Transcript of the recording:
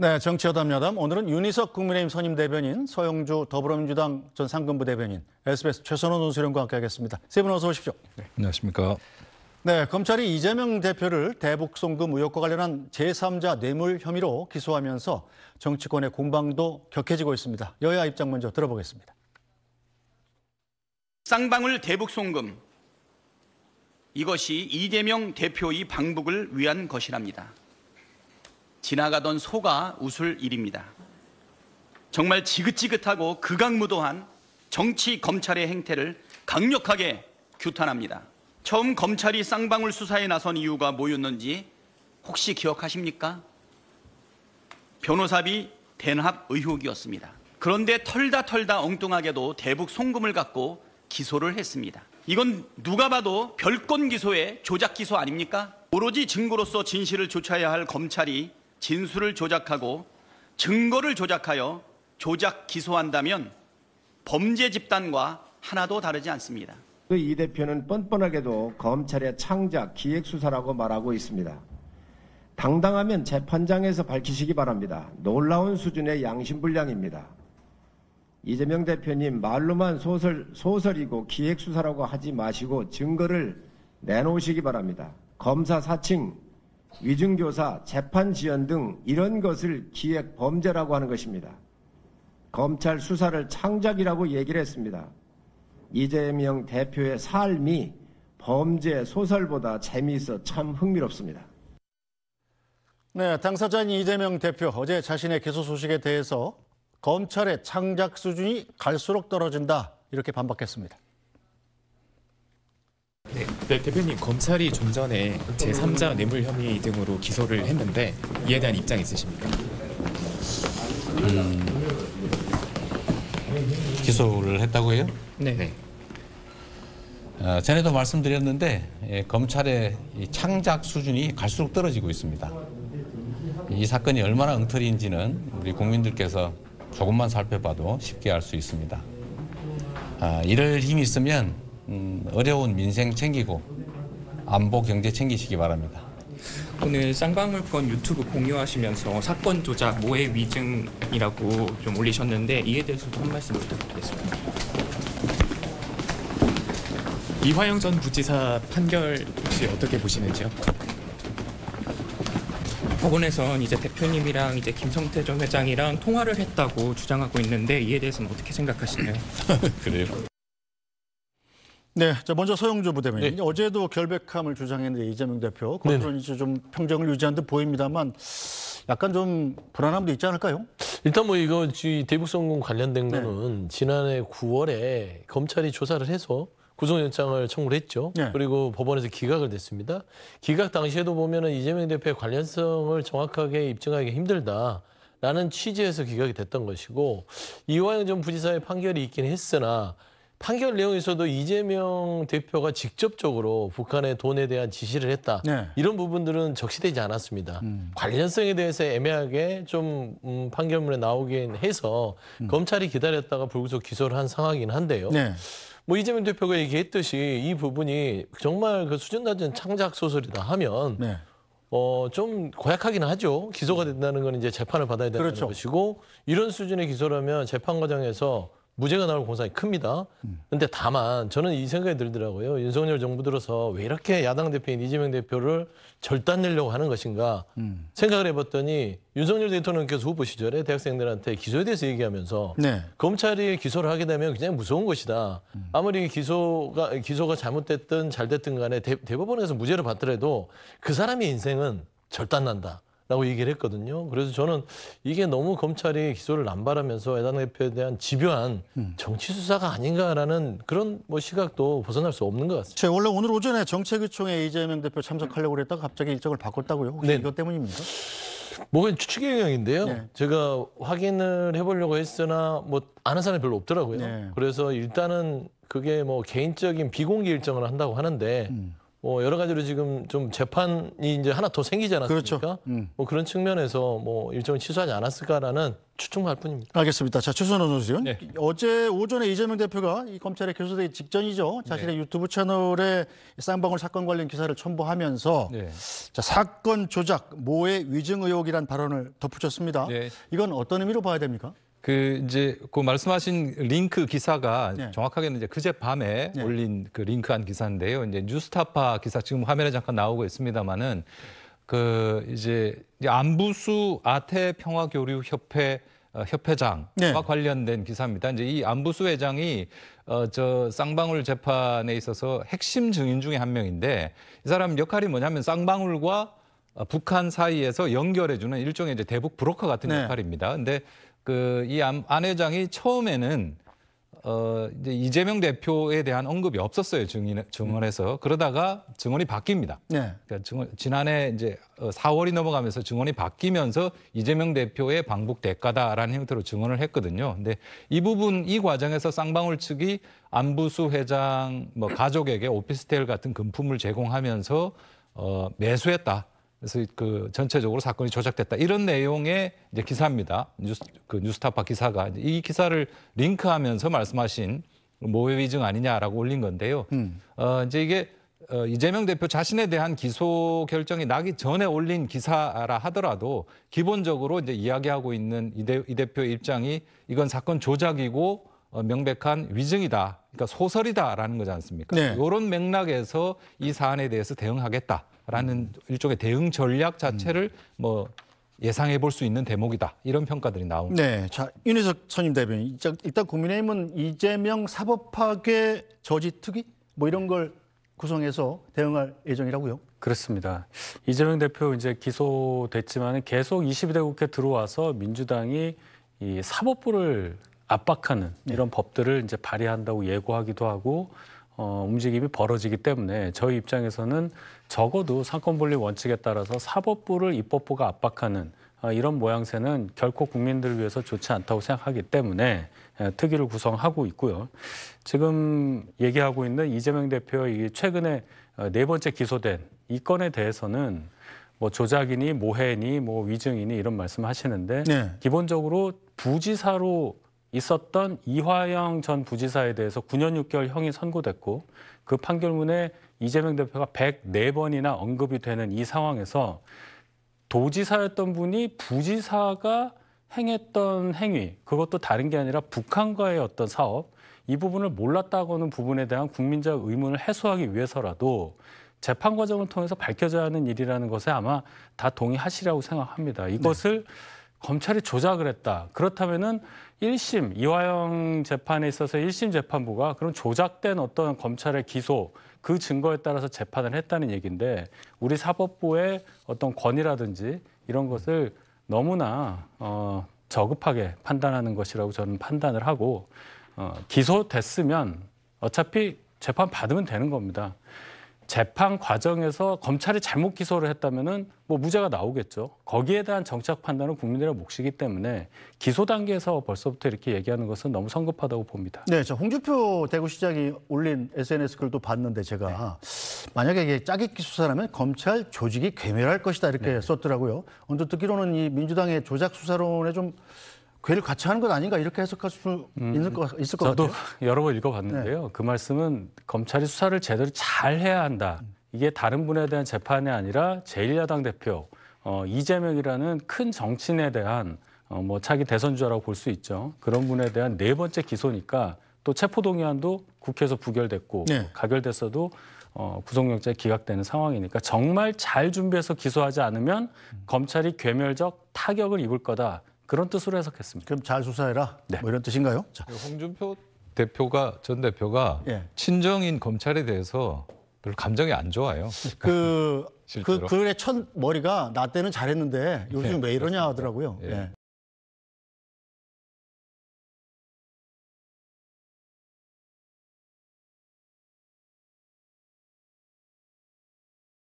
네, 정치여담 여담. 오늘은 윤희석 국민의힘 선임 대변인, 서영주 더불어민주당 전상금부 대변인, SBS 최선호 논수령과 함께하겠습니다. 세 분 어서 오십시오. 네, 안녕하십니까. 네, 검찰이 이재명 대표를 대북 송금 의혹과 관련한 제3자 뇌물 혐의로 기소하면서 정치권의 공방도 격해지고 있습니다. 여야 입장 먼저 들어보겠습니다. 쌍방울 대북 송금 이것이 이재명 대표의 방북을 위한 것이랍니다. 지나가던 소가 웃을 일입니다. 정말 지긋지긋하고 극악무도한 정치 검찰의 행태를 강력하게 규탄합니다. 처음 검찰이 쌍방울 수사에 나선 이유가 뭐였는지 혹시 기억하십니까? 변호사비 대납 의혹이었습니다. 그런데 털다 털다 엉뚱하게도 대북 송금을 갖고 기소를 했습니다. 이건 누가 봐도 별건 기소의 조작 기소 아닙니까? 오로지 증거로서 진실을 조차야 할 검찰이 진술을 조작하고 증거를 조작하여 조작 기소한다면 범죄 집단과 하나도 다르지 않습니다. 그 이 대표는 뻔뻔하게도 검찰의 창작 기획수사라고 말하고 있습니다. 당당하면 재판장에서 밝히시기 바랍니다. 놀라운 수준의 양심불량입니다. 이재명 대표님 말로만 소설, 소설이고 기획수사라고 하지 마시고 증거를 내놓으시기 바랍니다. 검사 사칭 위증교사, 재판 지연 등 이런 것을 기획 범죄라고 하는 것입니다. 검찰 수사를 창작이라고 얘기를 했습니다. 이재명 대표의 삶이 범죄 소설보다 재미있어 참 흥미롭습니다. 네, 당사자인 이재명 대표 어제 자신의 기소 소식에 대해서 검찰의 창작 수준이 갈수록 떨어진다 이렇게 반박했습니다. 네, 대표님 검찰이 좀 전에 제3자 뇌물 혐의 등으로 기소를 했는데 이에 대한 입장 있으십니까? 음, 기소를 했다고 해요? 네. 네. 어, 전에도 말씀드렸는데 예, 검찰의 창작 수준이 갈수록 떨어지고 있습니다. 이 사건이 얼마나 엉터리인지는 우리 국민들께서 조금만 살펴봐도 쉽게 알 수 있습니다. 아, 이럴 힘이 있으면 음, 어려운 민생 챙기고 안보 경제 챙기시기 바랍니다. 오늘 쌍방울권 유튜브 공유하시면서 사건 조작 모해 위증이라고 좀 올리셨는데 이에 대해서한 말씀 부탁드리겠습니다. 이화영 전 부지사 판결 혹시 어떻게 보시는지요? 법원에선 이제 대표님이랑 이제 김성태 전 회장이랑 통화를 했다고 주장하고 있는데 이에 대해서는 어떻게 생각하시나요? 그래요. 네, 자 먼저 서영주 부대변인. 네. 어제도 결백함을 주장했는데 이재명 대표 그으 이제 좀 평정을 유지한 듯 보입니다만 약간 좀 불안함도 있지 않을까요? 일단 뭐 이거 대북성공 관련된 네. 거는 네. 지난해 9월에 검찰이 조사를 해서 구속영장을 청구를 했죠. 네. 그리고 법원에서 기각을 됐습니다. 기각 당시에도 보면은 이재명 대표의 관련성을 정확하게 입증하기 힘들다. 라는 취지에서 기각이 됐던 것이고 이화영 전 부지사의 판결이 있긴 했으나 판결 내용에서도 이재명 대표가 직접적으로 북한의 돈에 대한 지시를 했다. 네. 이런 부분들은 적시되지 않았습니다. 음. 관련성에 대해서 애매하게 좀 음, 판결문에 나오긴 해서 음. 검찰이 기다렸다가 불구속 기소를 한 상황이긴 한데요. 네. 뭐 이재명 대표가 얘기했듯이 이 부분이 정말 그 수준 낮은 창작 소설이다 하면 네. 어, 좀 고약하긴 하죠. 기소가 된다는 건 이제 재판을 받아야 되는 그렇죠. 것이고 이런 수준의 기소라면 재판 과정에서 무죄가 나올 공산이 큽니다. 음. 근데 다만 저는 이 생각이 들더라고요. 윤석열 정부 들어서 왜 이렇게 야당 대표인 이재명 대표를 절단내려고 하는 것인가 음. 생각을 해봤더니 윤석열 대통령께서 후보 시절에 대학생들한테 기소에 대해서 얘기하면서 네. 검찰이 기소를 하게 되면 굉장히 무서운 것이다. 음. 아무리 기소가 기소가 잘못됐든 잘됐든 간에 대, 대법원에서 무죄를 받더라도 그 사람의 인생은 절단난다. 라고 얘기를 했거든요. 그래서 저는 이게 너무 검찰이 기소를 남발하면서 해당 대표에 대한 집요한 음. 정치 수사가 아닌가라는 그런 뭐 시각도 벗어날 수 없는 것 같습니다. 제 원래 오늘 오전에 정책의총에 이재명 대표 참석하려고 그랬다가 갑자기 일정을 바꿨다고요. 혹시 네. 이것 때문입니까? 뭐 추측의 영역인데요. 네. 제가 확인을 해보려고 했으나 뭐 아는 사람이 별로 없더라고요. 네. 그래서 일단은 그게 뭐 개인적인 비공개 일정을 한다고 하는데 음. 뭐 여러 가지로 지금 좀 재판이 이제 하나 더 생기지 않았습니까? 그렇죠. 음. 뭐 그런 측면에서 뭐 일정을 취소하지 않았을까라는 추측할 만 뿐입니다. 알겠습니다. 자, 최순호 선수요. 네. 어제 오전에 이재명 대표가 이 검찰에 교수되기 직전이죠. 자신의 네. 유튜브 채널에 쌍방울 사건 관련 기사를 첨부하면서 네. 자, 사건 조작, 모의 위증 의혹이란 발언을 덧붙였습니다. 네. 이건 어떤 의미로 봐야 됩니까? 그 이제 그 말씀하신 링크 기사가 네. 정확하게는 이제 그제 밤에 네. 올린 그 링크한 기사인데요. 이제 뉴스타파 기사 지금 화면에 잠깐 나오고 있습니다만은 그 이제 안부수 아태 평화 교류 협회 어, 협회장과 네. 관련된 기사입니다. 이제 이 안부수 회장이 어, 저 쌍방울 재판에 있어서 핵심 증인 중에 한 명인데 이 사람 역할이 뭐냐면 쌍방울과 어, 북한 사이에서 연결해주는 일종의 이제 대북 브로커 같은 네. 역할입니다. 근데 그이안 회장이 처음에는 어 이제 이재명 대표에 대한 언급이 없었어요 증인 증언에서 그러다가 증언이 바뀝니다. 네. 그러니까 증언, 지난해 이제 4월이 어, 넘어가면서 증언이 바뀌면서 이재명 대표의 방북 대가다라는 형태로 증언을 했거든요. 근데 이 부분 이 과정에서 쌍방울 측이 안부수 회장 뭐 가족에게 오피스텔 같은 금품을 제공하면서 어 매수했다. 그래서 그 전체적으로 사건이 조작됐다 이런 내용의 이제 기사입니다. 뉴스, 그 뉴스타파 기사가 이 기사를 링크하면서 말씀하신 모의 위증 아니냐라고 올린 건데요. 음. 어, 이제 이게 어, 이재명 대표 자신에 대한 기소 결정이 나기 전에 올린 기사라 하더라도 기본적으로 이제 이야기하고 있는 이, 대, 이 대표의 입장이 이건 사건 조작이고 어, 명백한 위증이다. 그러니까 소설이다라는 거지 않습니까? 네. 이런 맥락에서 이 사안에 대해서 대응하겠다. 라는 일종의 대응 전략 자체를 뭐 예상해 볼 수 있는 대목이다. 이런 평가들이 나옵니다. 네. 자, 윤희석 선임 대변인. 일단 국민의힘은 이재명 사법파괴 저지 특위 뭐 이런 걸 구성해서 대응할 예정이라고요? 그렇습니다. 이재명 대표 이제 기소됐지만 계속 22대 국회 들어와서 민주당이 이 사법부를 압박하는 네. 이런 네. 법들을 이제 발의한다고 예고하기도 하고 어, 움직임이 벌어지기 때문에 저희 입장에서는 적어도 상권분리 원칙에 따라서 사법부를 입법부가 압박하는 어, 이런 모양새는 결코 국민들을 위해서 좋지 않다고 생각하기 때문에 에, 예, 특위를 구성하고 있고요. 지금 얘기하고 있는 이재명 대표의 최근에 어, 네 번째 기소된 이 건에 대해서는 뭐 조작이니 모해니 뭐 위증이니 이런 말씀하시는데 네. 기본적으로 부지사로 있었던 이화영 전 부지사에 대해서 9년 6개월 형이 선고됐고 그 판결문에 이재명 대표가 104번이나 언급이 되는 이 상황에서 도지사였던 분이 부지사가 행했던 행위, 그것도 다른 게 아니라 북한과의 어떤 사업, 이 부분을 몰랐다고 하는 부분에 대한 국민적 의문을 해소하기 위해서라도 재판 과정을 통해서 밝혀져야 하는 일이라는 것에 아마 다 동의하시라고 생각합니다. 이것을 네. 검찰이 조작을 했다. 그렇다면은 1심 이화영 재판에 있어서 1심 재판부가 그런 조작된 어떤 검찰의 기소 그 증거에 따라서 재판을 했다는 얘기인데 우리 사법부의 어떤 권위라든지 이런 것을 너무나 어 저급하게 판단하는 것이라고 저는 판단을 하고 어 기소됐으면 어차피 재판 받으면 되는 겁니다. 재판 과정에서 검찰이 잘못 기소를 했다면은 뭐 무죄가 나오겠죠. 거기에 대한 정착 판단은 국민들의 몫이기 때문에 기소 단계에서 벌써부터 이렇게 얘기하는 것은 너무 성급하다고 봅니다. 네, 저 홍준표 대구시장이 올린 SNS 글도 봤는데 제가 네. 만약에 이게 짜깁 기수사라면 검찰 조직이 괴멸할 것이다 이렇게 네. 썼더라고요. 언뜻 듣기로는 이 민주당의 조작 수사론에 좀 괴를 같이 하는 것 아닌가 이렇게 해석할 수 음, 있을 것, 있을 것 저도 같아요. 저도 여러 번 읽어봤는데요. 네. 그 말씀은 검찰이 수사를 제대로 잘 해야 한다. 음. 이게 다른 분에 대한 재판이 아니라 제1야당 대표 어, 이재명이라는 큰 정치인에 대한 어, 뭐 차기 대선주자라고 볼 수 있죠. 그런 분에 대한 네 번째 기소니까 또 체포동의안도 국회에서 부결됐고 네. 가결됐어도 어, 구속영장 이 기각되는 상황이니까 정말 잘 준비해서 기소하지 않으면 음. 검찰이 괴멸적 타격을 입을 거다. 그런 뜻으로 해석했습니다. 그럼 잘 수사해라. 네. 뭐 이런 뜻인가요? 자. 그 홍준표 대표가 전 대표가 예. 친정인 검찰에 대해서 별로 감정이 안 좋아요. 그, 그, 글의첫 머리가 나 때는 잘했는데 요즘 네, 왜 이러냐 하더라고요. 예. 예.